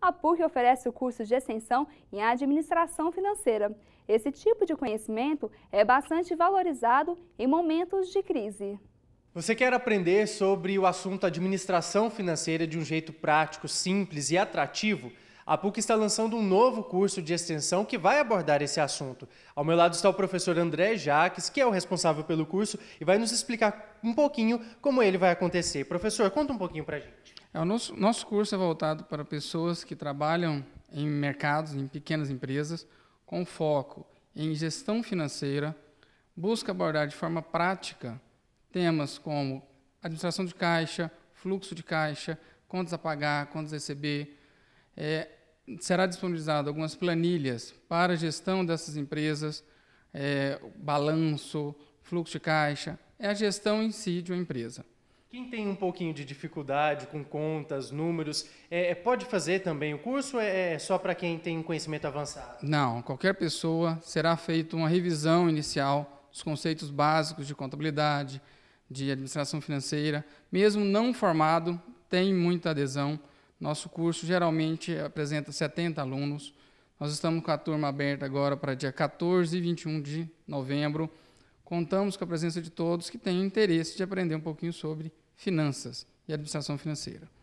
A PUC oferece o curso de extensão em administração financeira. Esse tipo de conhecimento é bastante valorizado em momentos de crise. Você quer aprender sobre o assunto administração financeira de um jeito prático, simples e atrativo? A PUC está lançando um novo curso de extensão que vai abordar esse assunto. Ao meu lado está o professor André Jaques, que é o responsável pelo curso e vai nos explicar um pouquinho como ele vai acontecer. Professor, conta um pouquinho para a gente. É, o nosso, nosso curso é voltado para pessoas que trabalham em mercados, em pequenas empresas, com foco em gestão financeira, busca abordar de forma prática temas como administração de caixa, fluxo de caixa, contas a pagar, contas a receber. É, será disponibilizado algumas planilhas para a gestão dessas empresas, é, balanço, fluxo de caixa, é a gestão em si de uma empresa. Quem tem um pouquinho de dificuldade com contas, números, é, é pode fazer também o curso ou é, é só para quem tem um conhecimento avançado? Não, qualquer pessoa será feita uma revisão inicial dos conceitos básicos de contabilidade, de administração financeira. Mesmo não formado, tem muita adesão. Nosso curso geralmente apresenta 70 alunos. Nós estamos com a turma aberta agora para dia 14 e 21 de novembro. Contamos com a presença de todos que têm interesse de aprender um pouquinho sobre finanças e administração financeira.